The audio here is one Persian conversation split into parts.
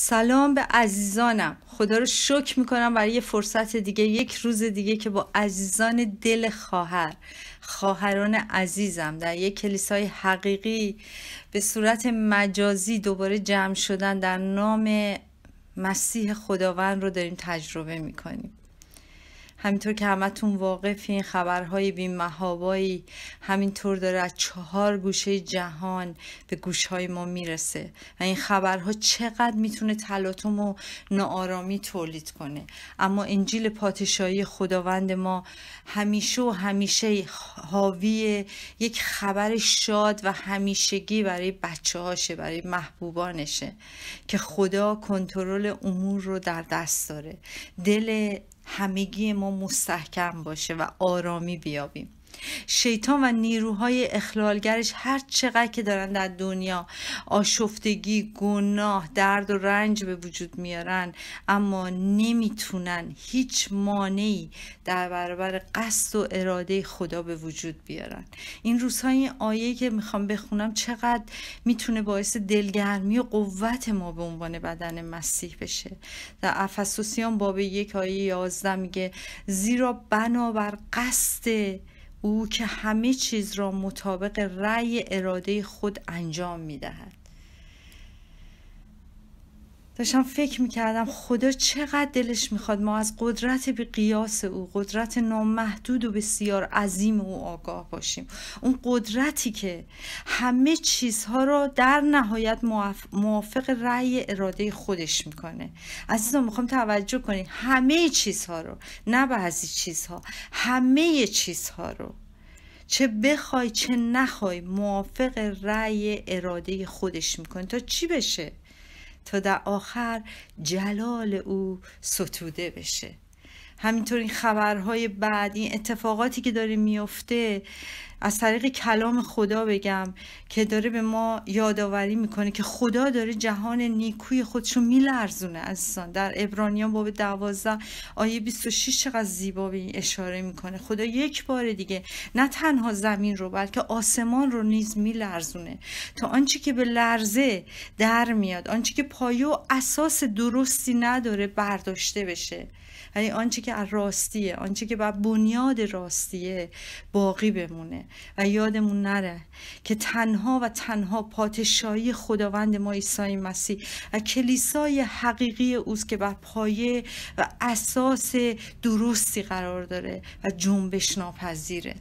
سلام به عزیزانم خدا رو شکر میکنم برای یه فرصت دیگه یک روز دیگه که با عزیزان دل خواهر خواهران عزیزم در یک کلیسای حقیقی به صورت مجازی دوباره جمع شدن در نام مسیح خداوند رو داریم تجربه میکنیم همینطور که همتون این خبرهای بیمهابایی همینطور داره از چهار گوشه جهان به گوشهای ما میرسه و این خبرها چقدر میتونه تلاطم و ناآرامی تولید کنه اما انجیل پادشاهی خداوند ما همیشه و همیشه حاوی یک خبر شاد و همیشگی برای بچه هاشه برای محبوبانشه که خدا کنترل امور رو در دست داره دل همگی ما مستحکم باشه و آرامی بیابیم شیطان و نیروهای اخلالگرش هر چقدر که دارن در دنیا آشفتگی گناه درد و رنج به وجود میارن اما نمیتونن هیچ مانعی در برابر قصد و اراده خدا به وجود بیارن این روزهای این آیه که میخوام بخونم چقدر میتونه باعث دلگرمی و قوت ما به عنوان بدن مسیح بشه در افسوسیان باب یک آیه یازده میگه زیرا بنابر قصد او که همه چیز را مطابق رأی اراده خود انجام می دهد داشتم فکر میکردم خدا چقدر دلش میخواد ما از قدرت به قیاس او قدرت نامحدود و بسیار عظیم او آگاه باشیم اون قدرتی که همه چیزها را در نهایت موافق رأی اراده خودش میکنه عزیزان میخوام توجه کنید همه چیزها رو نه بعضی چیزها همه چیزها رو چه بخوای چه نخوای موافق رأی اراده خودش میکنه تا چی بشه تا در آخر جلال او ستوده بشه همینطور این خبرهای بعد این اتفاقاتی که داره میفته از طریق کلام خدا بگم که داره به ما یادآوری میکنه که خدا داره جهان نیکوی خودشو میلرزونه عزیزان در ابرانیان باب دوازده آیه 26 چقدر زیبا به این اشاره میکنه خدا یک بار دیگه نه تنها زمین رو بلکه آسمان رو نیز میلرزونه تا آنچه که به لرزه در میاد آنچه که پایه و اساس درستی نداره برداشته بشه یعنی آنچه که از راستیه آنچه که بر بنیاد راستیه باقی بمونه و یادمون نره که تنها و تنها پادشاهی خداوند ما عیسی مسیح و کلیسای حقیقی اوست که بر پایه و اساس درستی قرار داره و جنبش ناپذیره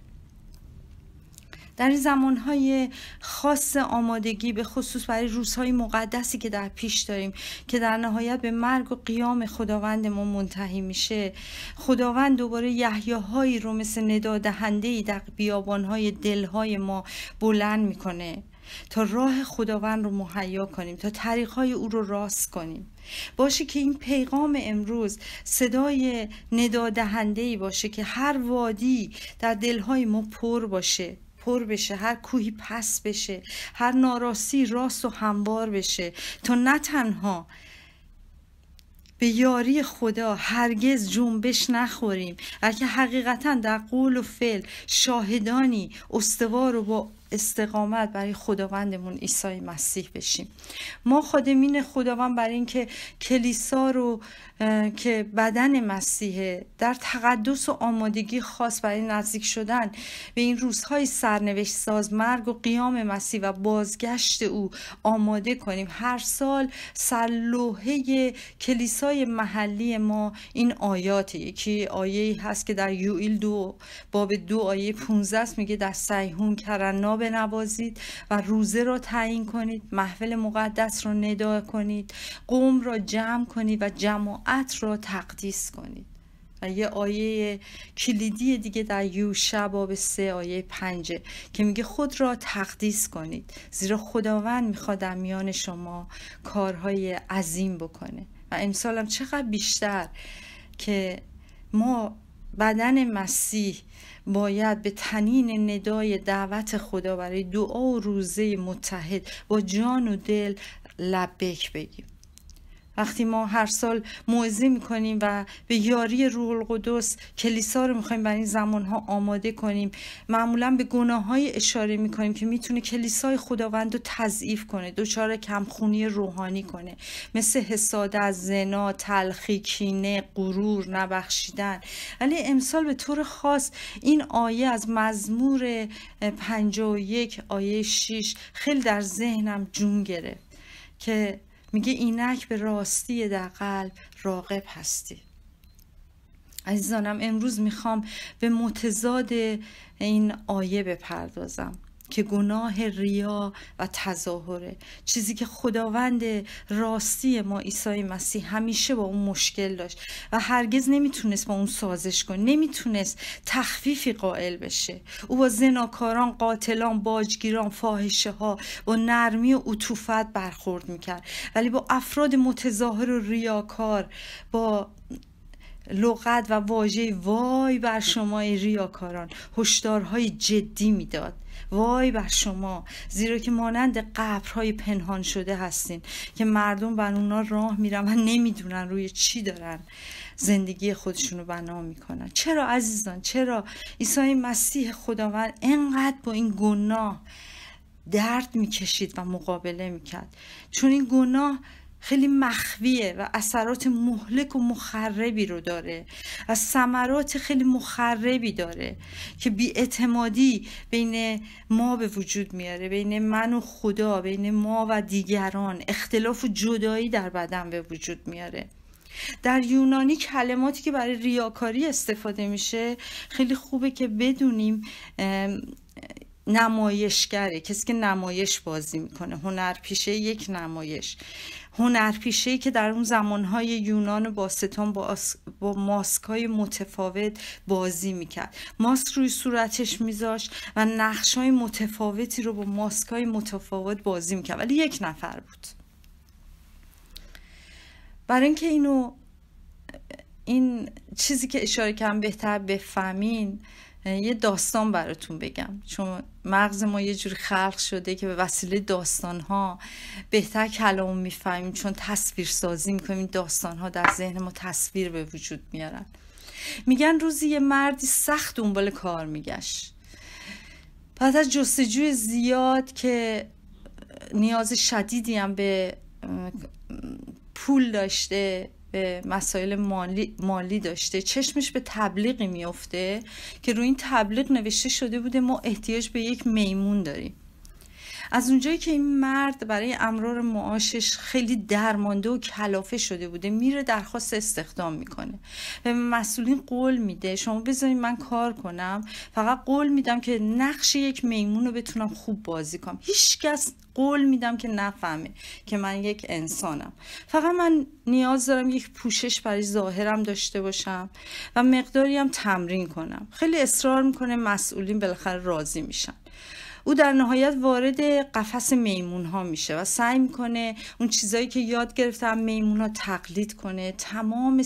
در این زمانهای خاص آمادگی به خصوص برای روزهای مقدسی که در پیش داریم که در نهایت به مرگ و قیام خداوند ما منتهی میشه خداوند دوباره یحیاهایی رو مثل ندادهندهی در بیابانهای دلهای ما بلند میکنه تا راه خداوند رو مهیا کنیم تا طریقهای او رو راست کنیم باشه که این پیغام امروز صدای ندادهندهی باشه که هر وادی در دلهای ما پر باشه پر بشه هر کوهی پس بشه هر ناراسی راست و هموار بشه تا نه تنها به یاری خدا هرگز جنبش نخوریم بلکه حقیقتا در قول و فعل شاهدانی استوار و با استقامت برای خداوندمون عیسی مسیح بشیم ما خادمین خداوند برای اینکه کلیسا رو که بدن مسیحه در تقدس و آمادگی خاص برای نزدیک شدن به این روزهای سرنوشت ساز مرگ و قیام مسیح و بازگشت او آماده کنیم هر سال سرلوحه کلیسای محلی ما این آیات یکی آیه هست که در یوئیل دو باب دو آیه 15 میگه در سیحون کرنا بنوازید و روزه را تعیین کنید محفل مقدس را ندا کنید قوم را جمع کنید و جماعت را تقدیس کنید و یه آیه کلیدی دیگه در یوشع باب سه آیه پنجه که میگه خود را تقدیس کنید زیرا خداوند میخواد در میان شما کارهای عظیم بکنه و امسالم چقدر بیشتر که ما بدن مسیح باید به تنین ندای دعوت خدا برای دعا و روزه متحد با جان و دل لبک بگیم وقتی ما هر سال موعظه میکنیم و به یاری روح القدس کلیسا رو میخوایم برای این زمان ها آماده کنیم معمولا به گناه های اشاره میکنیم که میتونه کلیسای خداوند رو تضعیف کنه دچار کمخونی روحانی کنه مثل حساد از زنا تلخی کینه غرور نبخشیدن ولی امسال به طور خاص این آیه از مزمور 51 آیه 6 خیلی در ذهنم جون گرفت که میگه اینک به راستی در قلب راقب هستی عزیزانم امروز میخوام به متضاد این آیه بپردازم که گناه ریا و تظاهره چیزی که خداوند راستی ما عیسی مسیح همیشه با اون مشکل داشت و هرگز نمیتونست با اون سازش کنه نمیتونست تخفیفی قائل بشه او با زناکاران قاتلان باجگیران فاحشه ها با نرمی و عطوفت برخورد میکرد ولی با افراد متظاهر و ریاکار با لغت و واژه وای بر شما ای ریاکاران هشدارهای جدی میداد وای بر شما زیرا که مانند قبرهای پنهان شده هستین که مردم بر اونا راه میرن و نمیدونن روی چی دارن زندگی خودشون رو بنا میکنن چرا عزیزان چرا عیسی مسیح خداوند انقدر با این گناه درد میکشید و مقابله میکرد چون این گناه خیلی مخویه و اثرات مهلک و مخربی رو داره و ثمرات خیلی مخربی داره که بیاعتمادی بین ما به وجود میاره بین من و خدا بین ما و دیگران اختلاف و جدایی در بدن به وجود میاره در یونانی کلماتی که برای ریاکاری استفاده میشه خیلی خوبه که بدونیم نمایشگره کسی که نمایش بازی میکنه هنرپیشه یک نمایش هنرپیشه‌ای که در اون زمانهای یونان باستان با, آس... با ماسک های متفاوت بازی میکرد ماسک روی صورتش میذاشت و نقش های متفاوتی رو با ماسک های متفاوت بازی میکرد ولی یک نفر بود برای اینکه اینو این چیزی که اشاره کردم بهتر بفهمین یه داستان براتون بگم چون مغز ما یه جور خلق شده که به وسیله داستان ها بهتر کلام میفهمیم چون تصویر سازی میکنیم داستان ها در ذهن ما تصویر به وجود میارن میگن روزی یه مردی سخت دنبال کار میگشت بعد از جستجوی زیاد که نیاز شدیدی هم به پول داشته به مسائل مالی, مالی داشته چشمش به تبلیغی میافته که روی این تبلیغ نوشته شده بوده ما احتیاج به یک میمون داریم از اونجایی که این مرد برای امرار معاشش خیلی درمانده و کلافه شده بوده میره درخواست استخدام میکنه به مسئولین قول میده شما بذارید من کار کنم فقط قول میدم که نقش یک میمون رو بتونم خوب بازی کنم هیچکس قول میدم که نفهمه که من یک انسانم فقط من نیاز دارم یک پوشش برای ظاهرم داشته باشم و مقداری هم تمرین کنم خیلی اصرار میکنه مسئولین بالاخره راضی میشن او در نهایت وارد قفس میمون ها میشه و سعی میکنه اون چیزایی که یاد گرفته میمون ها تقلید کنه تمام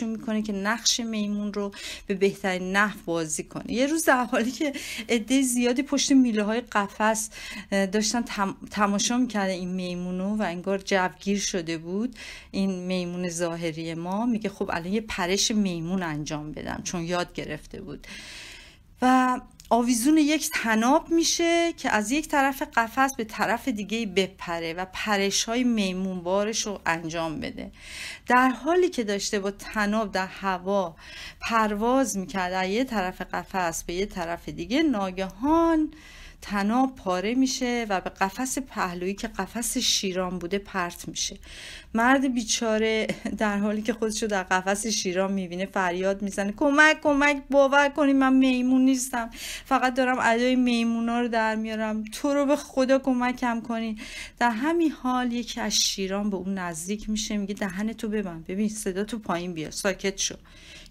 رو میکنه که نقش میمون رو به بهترین نحو بازی کنه یه روز در حالی که عده زیادی پشت میله های قفس داشتن تم... تماشا میکردن این میمونو و انگار جوگیر شده بود این میمون ظاهری ما میگه خب الان یه پرش میمون انجام بدم چون یاد گرفته بود و آویزون یک تناب میشه که از یک طرف قفس به طرف دیگه بپره و پرش های میمون بارش رو انجام بده در حالی که داشته با تناب در هوا پرواز میکرد از یه طرف قفس به یه طرف دیگه ناگهان تنا پاره میشه و به قفس پهلویی که قفس شیران بوده پرت میشه مرد بیچاره در حالی که خودش رو در قفس شیران میبینه فریاد میزنه کمک کمک باور کنی من میمون نیستم فقط دارم ادای میمونا رو در میارم تو رو به خدا کمکم کنی در همین حال یکی از شیران به اون نزدیک میشه میگه دهن تو ببند ببین صدا تو پایین بیا ساکت شو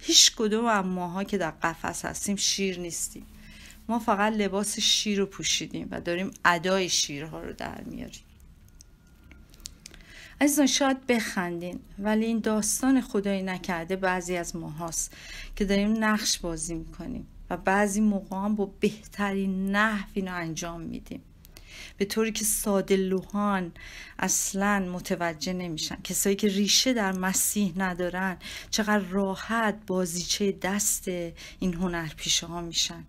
هیچ کدوم از ماها که در قفس هستیم شیر نیستیم ما فقط لباس شیر رو پوشیدیم و داریم ادای شیرها رو در میاریم عزیزان شاید بخندین ولی این داستان خدایی نکرده بعضی از ماهاست که داریم نقش بازی میکنیم و بعضی موقع هم با بهترین نحو رو انجام میدیم به طوری که ساده لوحان اصلا متوجه نمیشن کسایی که ریشه در مسیح ندارن چقدر راحت بازیچه دست این هنرپیشه ها میشن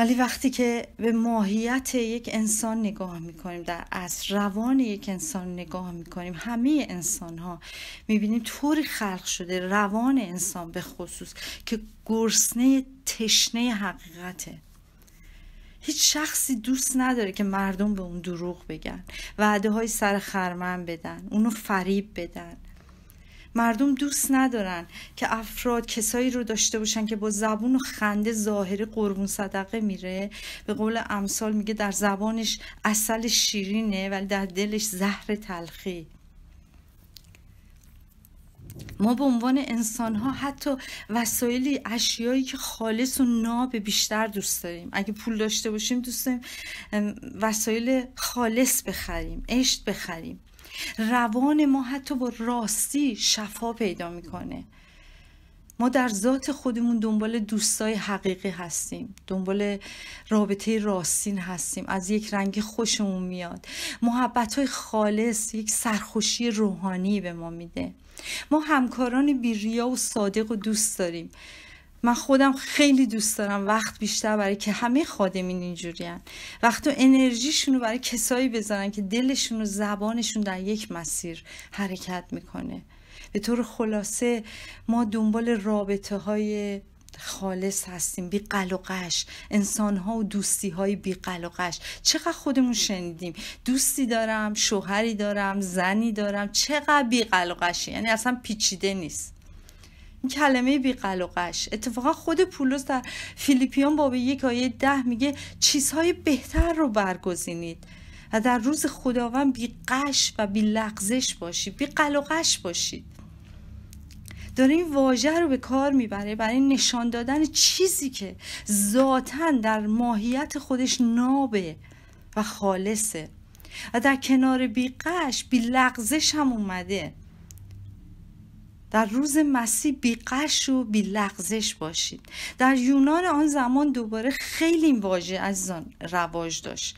ولی وقتی که به ماهیت یک انسان نگاه میکنیم در از روان یک انسان نگاه میکنیم همه انسان ها میبینیم طوری خلق شده روان انسان به خصوص که گرسنه تشنه حقیقته هیچ شخصی دوست نداره که مردم به اون دروغ بگن وعده های سر خرمن بدن اونو فریب بدن مردم دوست ندارن که افراد کسایی رو داشته باشن که با زبون و خنده ظاهری قربون صدقه میره به قول امثال میگه در زبانش اصل شیرینه ولی در دلش زهر تلخی ما به عنوان انسان ها حتی وسایلی اشیایی که خالص و ناب بیشتر دوست داریم اگه پول داشته باشیم دوست داریم وسایل خالص بخریم اشت بخریم روان ما حتی با راستی شفا پیدا میکنه ما در ذات خودمون دنبال دوستای حقیقی هستیم دنبال رابطه راستین هستیم از یک رنگ خوشمون میاد محبت های خالص یک سرخوشی روحانی به ما میده ما همکاران بیریا و صادق و دوست داریم من خودم خیلی دوست دارم وقت بیشتر برای که همه خادمین اینجوریان وقت و انرژیشون رو برای کسایی بذارن که دلشون و زبانشون در یک مسیر حرکت میکنه به طور خلاصه ما دنبال رابطه های خالص هستیم بی قلقش انسان ها و دوستی های بی قش. چقدر خودمون شنیدیم دوستی دارم شوهری دارم زنی دارم چقدر بی قلقشی یعنی اصلا پیچیده نیست این کلمه بیقل و قش اتفاقا خود پولس در فیلیپیان باب یک آیه ده میگه چیزهای بهتر رو برگزینید و در روز خداوند بی قش و بی لغزش باشید بی قلقش باشید داره این واژه رو به کار میبره برای نشان دادن چیزی که ذاتا در ماهیت خودش نابه و خالصه و در کنار بی قش بی لغزش هم اومده در روز مسیح بی قش و بی لغزش باشید در یونان آن زمان دوباره خیلی این واژه از رواج داشت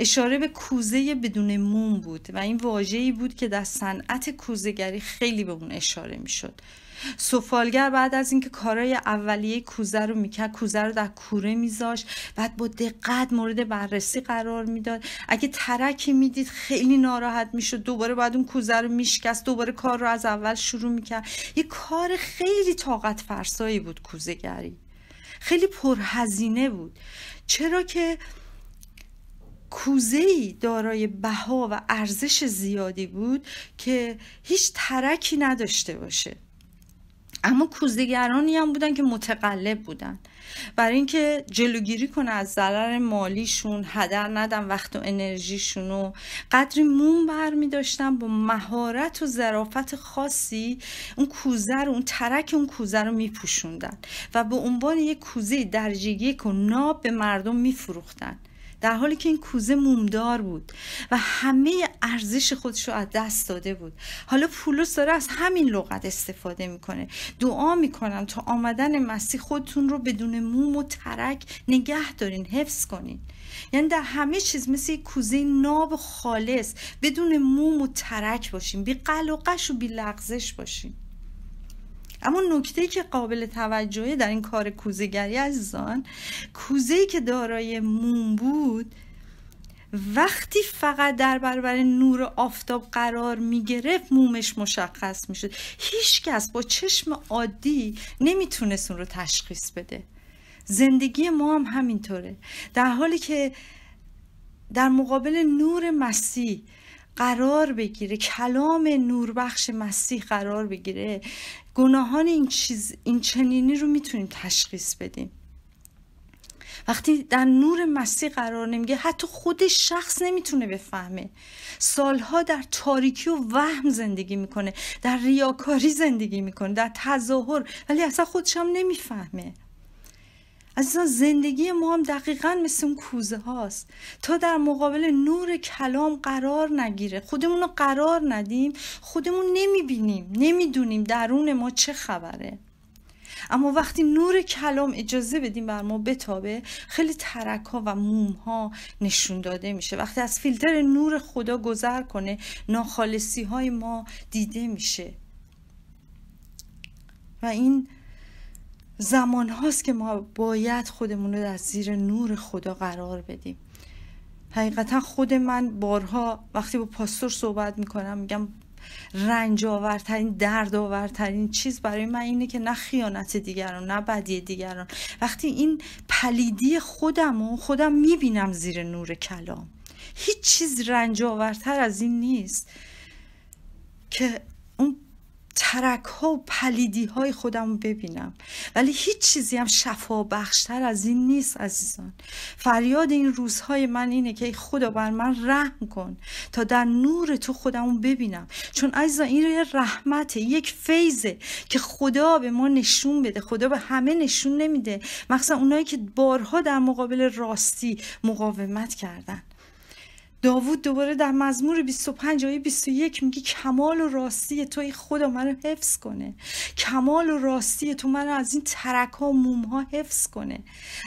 اشاره به کوزه بدون موم بود و این واجهی بود که در صنعت کوزهگری خیلی به اون اشاره میشد سفالگر بعد از اینکه کارای اولیه کوزه رو میکرد کوزه رو در کوره میذاشت بعد با دقت مورد بررسی قرار میداد اگه ترکی میدید خیلی ناراحت میشد دوباره بعد اون کوزه رو میشکست دوباره کار رو از اول شروع میکرد یه کار خیلی طاقت فرسایی بود کوزه گری خیلی پرهزینه بود چرا که کوزهی دارای بها و ارزش زیادی بود که هیچ ترکی نداشته باشه اما کوزدگرانی هم بودن که متقلب بودن برای اینکه جلوگیری کنه از ضرر مالیشون هدر ندن وقت و انرژیشون و قدری مون بر می داشتن با مهارت و ظرافت خاصی اون کوزه رو اون ترک اون کوزه رو می و به عنوان یک کوزه درجه یک و ناب به مردم می فروختن در حالی که این کوزه مومدار بود و همه ارزش خودش رو از دست داده بود حالا پولس داره از همین لغت استفاده میکنه دعا میکنم تا آمدن مسیح خودتون رو بدون موم و ترک نگه دارین حفظ کنین یعنی در همه چیز مثل کوزه ناب خالص بدون موم و ترک باشیم بی قلقش و بی لغزش باشیم اما نکته که قابل توجهه در این کار کوزگری عزیزان کوزه که دارای موم بود وقتی فقط در برابر نور آفتاب قرار می مومش مشخص می شد هیچ کس با چشم عادی نمیتونست اون رو تشخیص بده زندگی ما هم همینطوره در حالی که در مقابل نور مسیح قرار بگیره کلام نوربخش مسیح قرار بگیره گناهان این چیز این چنینی رو میتونیم تشخیص بدیم وقتی در نور مسیح قرار نمیگه حتی خود شخص نمیتونه بفهمه سالها در تاریکی و وهم زندگی میکنه در ریاکاری زندگی میکنه در تظاهر ولی اصلا خودش هم نمیفهمه عزیزان زندگی ما هم دقیقا مثل اون کوزه هاست تا در مقابل نور کلام قرار نگیره خودمون رو قرار ندیم خودمون نمیبینیم نمیدونیم درون ما چه خبره اما وقتی نور کلام اجازه بدیم بر ما بتابه خیلی ترک ها و موم ها نشون داده میشه وقتی از فیلتر نور خدا گذر کنه ناخالصی های ما دیده میشه و این زمان هاست که ما باید خودمون رو در زیر نور خدا قرار بدیم حقیقتا خود من بارها وقتی با پاستور صحبت میکنم میگم رنج آورترین درد آورترین چیز برای من اینه که نه خیانت دیگران نه بدی دیگران وقتی این پلیدی خودم و خودم میبینم زیر نور کلام هیچ چیز رنج آورتر از این نیست که ترک ها و پلیدی های خودم رو ببینم ولی هیچ چیزی هم شفا بخشتر از این نیست عزیزان فریاد این روزهای من اینه که خدا بر من رحم کن تا در نور تو خودم ببینم چون عزیزان این یه رحمته یک فیضه که خدا به ما نشون بده خدا به همه نشون نمیده مخصوصا اونایی که بارها در مقابل راستی مقاومت کردن داوود دوباره در مزمور 25 آیه 21 میگه کمال و راستی تو ای خدا منو حفظ کنه کمال و راستی تو منو از این ترک ها و موم ها حفظ کنه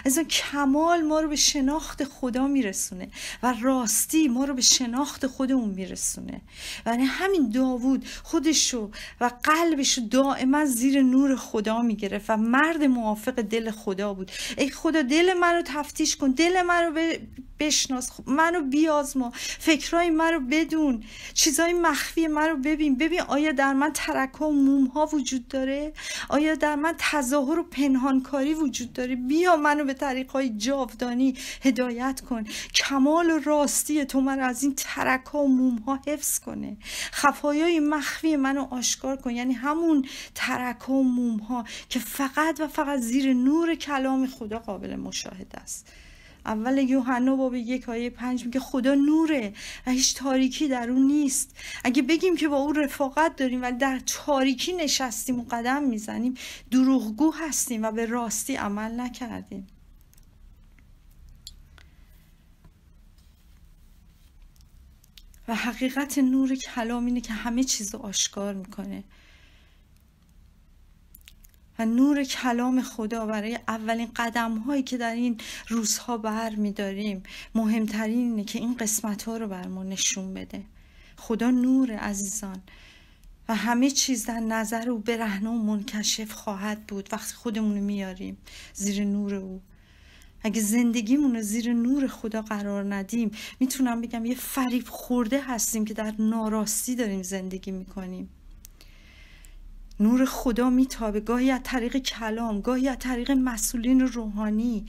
از اون کمال ما رو به شناخت خدا میرسونه و راستی ما رو به شناخت خودمون میرسونه و یعنی همین داوود خودشو و قلبشو دائما زیر نور خدا میگرفت و مرد موافق دل خدا بود ای خدا دل من رو تفتیش کن دل من رو بشناس خب منو بیازما فکرهای من رو بدون چیزهای مخفی من رو ببین ببین آیا در من ترک و موم ها وجود داره آیا در من تظاهر و پنهانکاری وجود داره بیا منو به طریق های جاودانی هدایت کن کمال و راستی تو من از این ترک و موم ها حفظ کنه خفایای مخفی منو آشکار کن یعنی همون ترک و موم ها که فقط و فقط زیر نور کلام خدا قابل مشاهده است اول یوحنا باب یک آیه پنج میگه خدا نوره و هیچ تاریکی در اون نیست اگه بگیم که با او رفاقت داریم ولی در تاریکی نشستیم و قدم میزنیم دروغگو هستیم و به راستی عمل نکردیم و حقیقت نور کلام اینه که همه چیز رو آشکار میکنه و نور کلام خدا برای اولین قدم هایی که در این روزها بر می داریم مهمترین اینه که این قسمت ها رو بر ما نشون بده خدا نور عزیزان و همه چیز در نظر او برهنه و منکشف خواهد بود وقتی خودمون میاریم زیر نور او اگه زندگیمون رو زیر نور خدا قرار ندیم میتونم بگم یه فریب خورده هستیم که در ناراستی داریم زندگی میکنیم نور خدا میتابه گاهی از طریق کلام گاهی از طریق مسئولین روحانی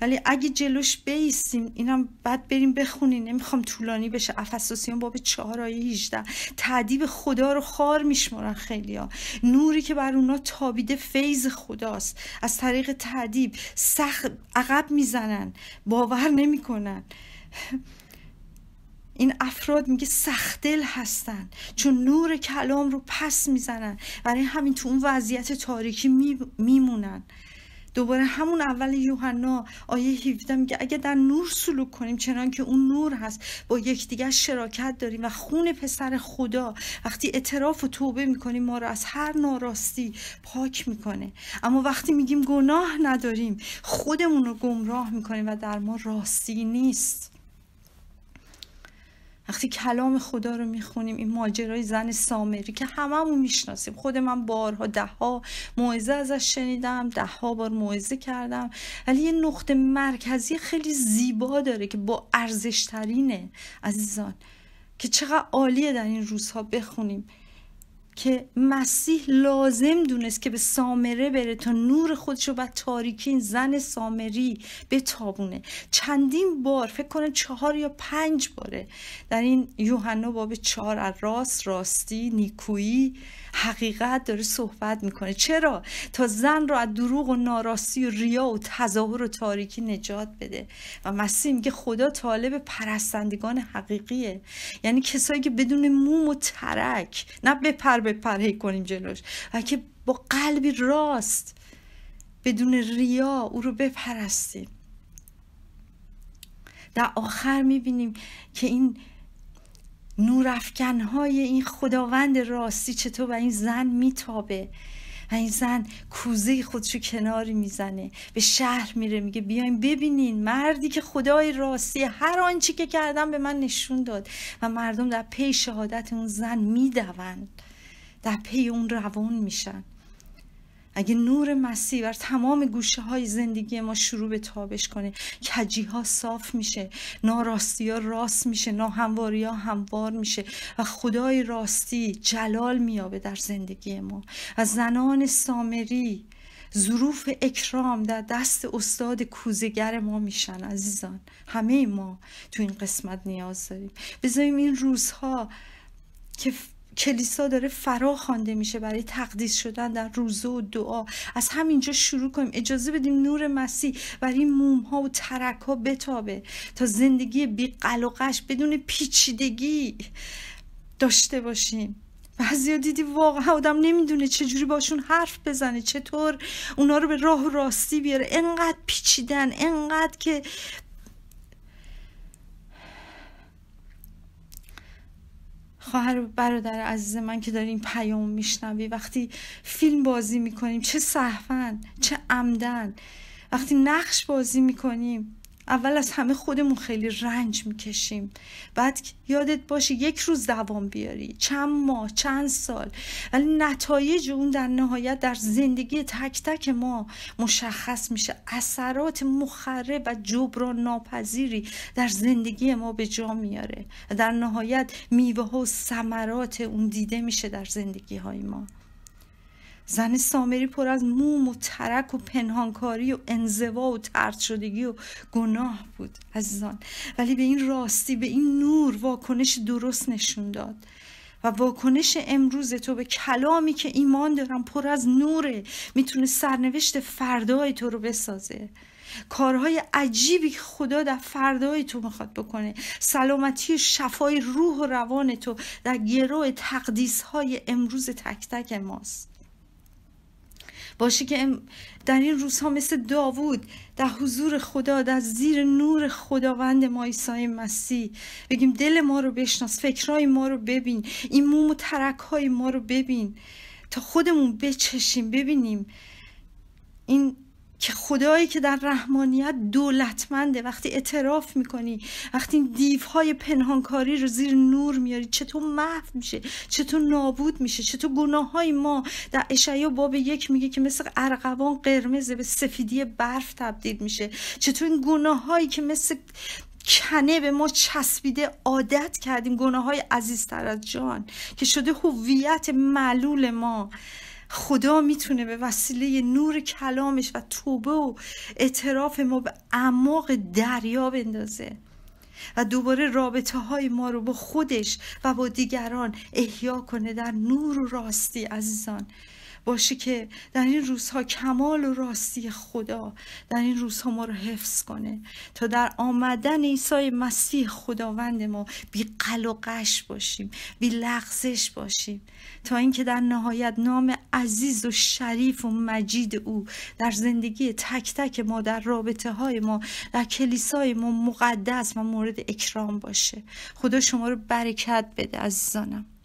ولی اگه جلوش بیستیم اینم بعد بریم بخونیم نمیخوام طولانی بشه افساسیان باب چهار آیه 18 تعدیب خدا رو خار میشمرن خیلیا نوری که بر اونا تابیده فیض خداست از طریق تعدیب سخت عقب میزنن باور نمیکنن این افراد میگه سخت دل هستن چون نور کلام رو پس میزنن برای همین تو اون وضعیت تاریکی میمونن دوباره همون اول یوحنا آیه 17 میگه اگه در نور سلوک کنیم چنان که اون نور هست با یکدیگر شراکت داریم و خون پسر خدا وقتی اعتراف و توبه میکنیم ما رو از هر ناراستی پاک میکنه اما وقتی میگیم گناه نداریم خودمون رو گمراه میکنیم و در ما راستی نیست وقتی کلام خدا رو میخونیم این ماجرای زن سامری که هممون میشناسیم خود من بارها دهها موعظه ازش شنیدم دهها بار موعظه کردم ولی یه نقطه مرکزی خیلی زیبا داره که با ارزشترینه عزیزان که چقدر عالیه در این روزها بخونیم که مسیح لازم دونست که به سامره بره تا نور خودشو و تاریکی این زن سامری به تابونه چندین بار فکر کنم چهار یا پنج باره در این یوحنا باب چهار از راست راستی نیکویی حقیقت داره صحبت میکنه چرا تا زن رو از دروغ و ناراستی و ریا و تظاهر و تاریکی نجات بده و مسیح میگه خدا طالب پرستندگان حقیقیه یعنی کسایی که بدون موم و ترک نه بپر بپرهی کنیم جلوش و که با قلبی راست بدون ریا او رو بپرستیم در آخر میبینیم که این های این خداوند راستی چطور به این زن میتابه و این زن کوزه خودشو کناری میزنه به شهر میره میگه بیاین ببینین مردی که خدای راستی هر آنچه که کردم به من نشون داد و مردم در پی شهادت اون زن میدوند در پی اون روان میشن اگه نور مسیح بر تمام گوشه های زندگی ما شروع به تابش کنه کجی ها صاف میشه ناراستی ها راست میشه ناهمواری ها هموار میشه و خدای راستی جلال میابه در زندگی ما و زنان سامری ظروف اکرام در دست استاد کوزگر ما میشن عزیزان همه ما تو این قسمت نیاز داریم بذاریم این روزها که کلیسا داره فرا خوانده میشه برای تقدیس شدن در روزه و دعا از همینجا شروع کنیم اجازه بدیم نور مسیح بر این موم ها و ترک ها بتابه تا زندگی بی قلقش بدون پیچیدگی داشته باشیم بعضیا دیدی واقعا آدم نمیدونه چجوری باشون حرف بزنه چطور اونا رو به راه و راستی بیاره انقدر پیچیدن انقدر که خواهر برادر عزیز من که داریم این پیام میشنوی وقتی فیلم بازی میکنیم چه صحفن چه عمدن وقتی نقش بازی میکنیم اول از همه خودمون خیلی رنج میکشیم بعد یادت باشه یک روز دوام بیاری چند ماه چند سال ولی نتایج اون در نهایت در زندگی تک تک ما مشخص میشه اثرات مخرب و جبران ناپذیری در زندگی ما به جا میاره در نهایت میوه و ثمرات اون دیده میشه در زندگی های ما زن سامری پر از موم و ترک و پنهانکاری و انزوا و ترد شدگی و گناه بود عزیزان ولی به این راستی به این نور واکنش درست نشون داد و واکنش امروز تو به کلامی که ایمان دارم پر از نوره میتونه سرنوشت فردای تو رو بسازه کارهای عجیبی که خدا در فردای تو میخواد بکنه سلامتی شفای روح و روان تو در گروه تقدیس های امروز تک تک ماست باشی که در این روزها مثل داوود در حضور خدا در زیر نور خداوند ما عیسی مسیح بگیم دل ما رو بشناس فکرهای ما رو ببین این موم و ترکهای ما رو ببین تا خودمون بچشیم ببینیم این که خدایی که در رحمانیت دولتمنده وقتی اعتراف میکنی وقتی این دیوهای پنهانکاری رو زیر نور میاری چطور محو میشه چطور نابود میشه چطور گناه های ما در اشعیا باب یک میگه که مثل ارقوان قرمزه به سفیدی برف تبدیل میشه چطور این گناه هایی که مثل کنه به ما چسبیده عادت کردیم گناه های عزیزتر از جان که شده هویت معلول ما خدا میتونه به وسیله نور کلامش و توبه و اعتراف ما به اعماق دریا بندازه و دوباره رابطه های ما رو با خودش و با دیگران احیا کنه در نور و راستی عزیزان باشه که در این روزها کمال و راستی خدا در این روزها ما رو حفظ کنه تا در آمدن عیسی مسیح خداوند ما بی قل و قش باشیم بی لغزش باشیم تا اینکه در نهایت نام عزیز و شریف و مجید او در زندگی تک تک ما در رابطه های ما در کلیسای ما مقدس و مورد اکرام باشه خدا شما رو برکت بده عزیزانم